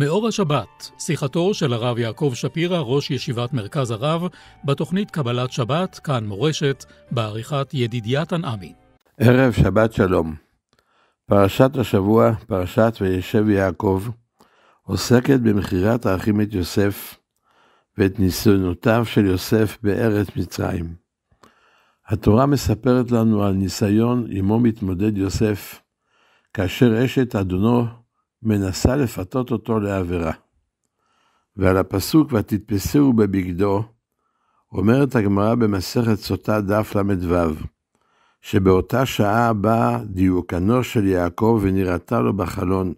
מאור השבת, שיחתו של הרב יעקב שפירא, ראש ישיבת מרכז הרב, בתוכנית קבלת שבת, כאן מורשת, בעריכת ידידיה תנעמי. ערב שבת שלום. פרשת השבוע, פרשת וישב יעקב, עוסקת במכירת האחים את יוסף ואת ניסיונותיו של יוסף בארץ מצרים. התורה מספרת לנו על ניסיון עמו מתמודד יוסף, כאשר אשת אדונו מנסה לפתות אותו לעבירה. ועל הפסוק ותתפסהו בבגדו, אומרת הגמרא במסכת סוטה דף ל"ו, שבאותה שעה בא דיוקנו של יעקב ונראתה לו בחלון,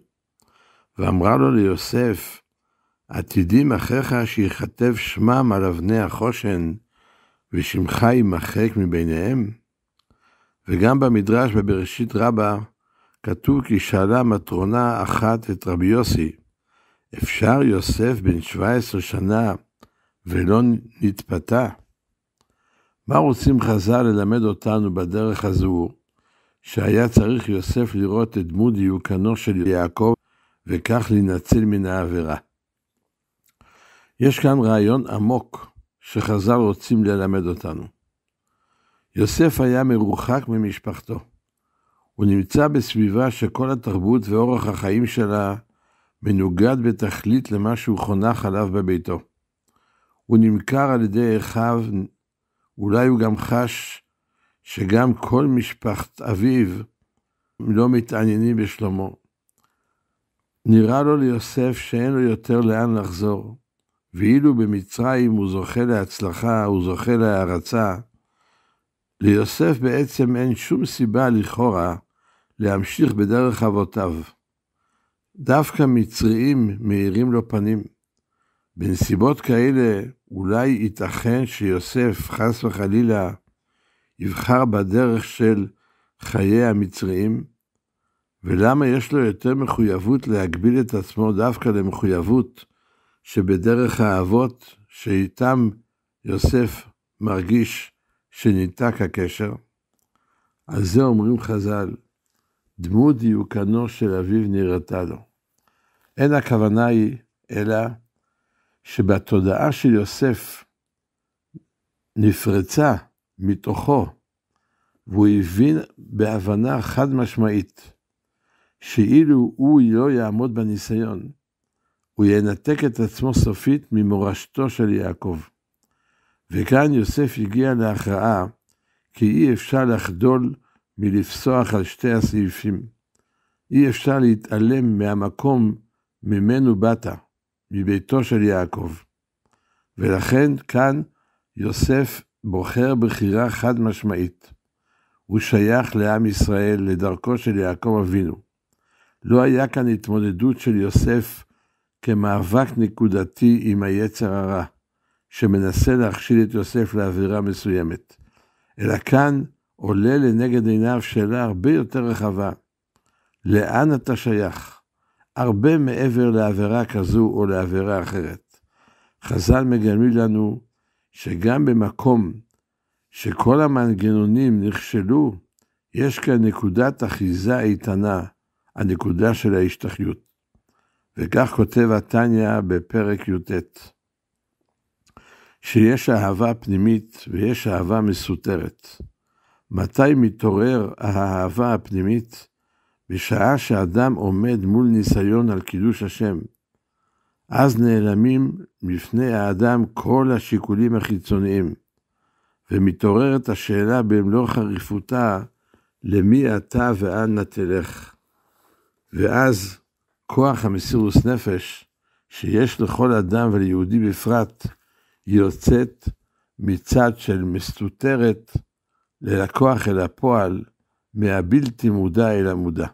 ואמרה לו ליוסף, עתידים אחיך שיכתב שמם על אבני החושן, ושמך יימחק מביניהם? וגם במדרש בבראשית רבה, כתוב כי שאלה מטרונה אחת את רבי יוסי, אפשר יוסף בן 17 שנה ולא נתפתה? מה רוצים חז"ל ללמד אותנו בדרך הזו, שהיה צריך יוסף לראות את דמות דיוקנו של יעקב, וכך להינצל מן העבירה? יש כאן רעיון עמוק שחז"ל רוצים ללמד אותנו. יוסף היה מרוחק ממשפחתו. הוא נמצא בסביבה שכל התרבות ואורח החיים שלה מנוגד בתכלית למה שהוא חונך עליו בביתו. הוא נמכר על ידי אחיו, אולי הוא גם חש שגם כל משפחת אביו לא מתעניינים בשלמה. נראה לו ליוסף שאין לו יותר לאן לחזור, ואילו במצרים הוא זוכה להצלחה, הוא זוכה להערצה, ליוסף בעצם אין שום סיבה לכאורה להמשיך בדרך אבותיו. דווקא מצריים מאירים לו פנים. בנסיבות כאלה אולי ייתכן שיוסף, חס וחלילה, יבחר בדרך של חיי המצריים, ולמה יש לו יותר מחויבות להגביל את עצמו דווקא למחויבות שבדרך האבות, שאיתם יוסף מרגיש שניתק הקשר, על זה אומרים חז"ל, דמות דיוקנו של אביו נראתה לו. אין הכוונה היא, אלא שבתודעה של יוסף נפרצה מתוכו, והוא הבין בהבנה חד משמעית, שאילו הוא לא יעמוד בניסיון, הוא ינתק את עצמו סופית ממורשתו של יעקב. וכאן יוסף הגיע להכרעה כי אי אפשר לחדול מלפסוח על שתי הסעיפים. אי אפשר להתעלם מהמקום ממנו באת, מביתו של יעקב. ולכן כאן יוסף בוחר בחירה חד משמעית. הוא שייך לעם ישראל, לדרכו של יעקב אבינו. לא היה כאן התמודדות של יוסף כמאבק נקודתי עם היצר הרע. שמנסה להכשיל את יוסף לאווירה מסוימת, אלא כאן עולה לנגד עיניו שאלה הרבה יותר רחבה. לאן אתה שייך? הרבה מעבר לעבירה כזו או לעבירה אחרת. חז"ל מגלמים לנו שגם במקום שכל המנגנונים נכשלו, יש כאן נקודת אחיזה איתנה, הנקודה של ההשתחיות. וכך כותב התניא בפרק י"ט. שיש אהבה פנימית ויש אהבה מסותרת. מתי מתעורר האהבה הפנימית? בשעה שאדם עומד מול ניסיון על קידוש השם. אז נעלמים בפני האדם כל השיקולים החיצוניים, ומתעוררת השאלה במלוא חריפותה, למי אתה ואנה תלך. ואז כוח המסירוס נפש שיש לכל אדם וליהודי בפרט, יוצאת מצד של מסתותרת ללקוח אל הפועל, מהבלתי מודע אל המודע.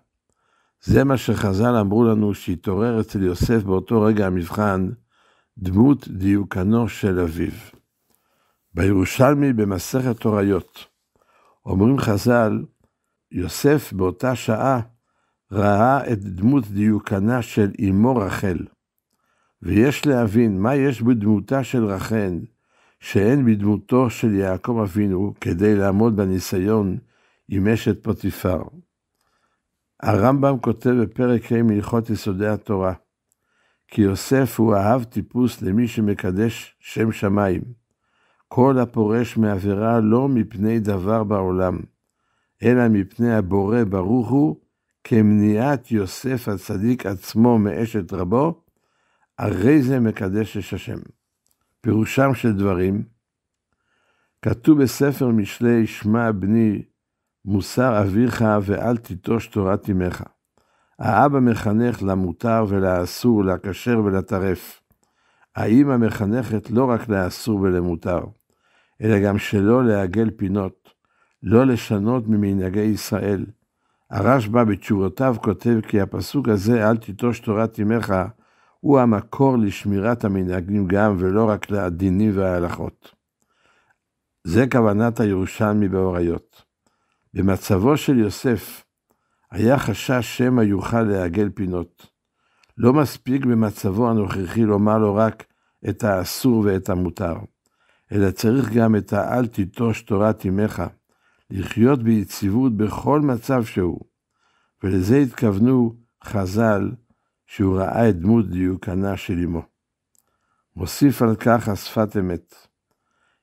זה מה שחז"ל אמרו לנו שהתעורר אצל יוסף באותו רגע המבחן, דמות דיוקנו של אביו. בירושלמי במסכת תוריות, אומרים חז"ל, יוסף באותה שעה ראה את דמות דיוקנה של אמו רחל. ויש להבין מה יש בדמותה של רחל, שאין בדמותו של יעקב אבינו כדי לעמוד בניסיון עם אשת פוטיפר. הרמב"ם כותב בפרק ה' מהלכות יסודי התורה, כי יוסף הוא אהב טיפוס למי שמקדש שם שמיים. כל הפורש מעבירה לא מפני דבר בעולם, אלא מפני הבורא ברוך הוא, כמניעת יוסף הצדיק עצמו מאשת רבו, הרי זה מקדש יש השם. פירושם של דברים, כתוב בספר משלי, שמע בני, מוסר אביך ואל תיטוש תורת אמך. האבא מחנך למותר ולאסור, לכשר ולטרף. האמא מחנכת לא רק לאסור ולמותר, אלא גם שלא לעגל פינות, לא לשנות ממנהגי ישראל. הרשב"א בתשובותיו כותב כי הפסוק הזה, אל תיטוש תורת אמך, הוא המקור לשמירת המנהגים גם, ולא רק לדינים וההלכות. זה כוונת הירושלמי באוריות. במצבו של יוסף היה חשש שמא יוכל לעגל פינות. לא מספיק במצבו הנוכחי לומר לו רק את האסור ואת המותר, אלא צריך גם את האל תיטוש תורת אמך, לחיות ביציבות בכל מצב שהוא. ולזה התכוונו חז"ל שהוא ראה את דמות דיוקנה של אמו. מוסיף על כך השפת אמת.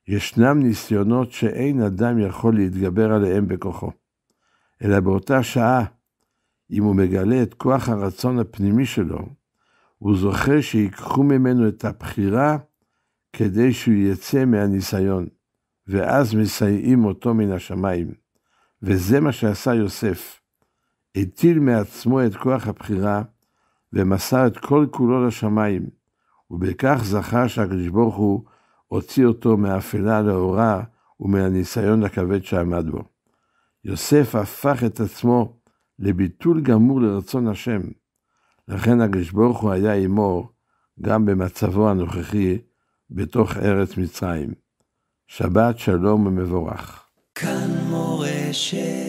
ישנם ניסיונות שאין אדם יכול להתגבר עליהם בכוחו, אלא באותה שעה, אם הוא מגלה את כוח הרצון הפנימי שלו, הוא זוכה שיקחו ממנו את הבחירה כדי שהוא יצא מהניסיון, ואז מסייעים אותו מן השמיים. וזה מה שעשה יוסף. הטיל מעצמו את כוח הבחירה ומסר את כל כולו לשמיים, ובכך זכה שהקדוש ברוך הוא הוציא אותו מהאפלה לאורה ומהניסיון הכבד שעמד בו. יוסף הפך את עצמו לביטול גמור לרצון השם. לכן הקדוש ברוך הוא היה עמו גם במצבו הנוכחי בתוך ארץ מצרים. שבת שלום ומבורך. כאן מורשת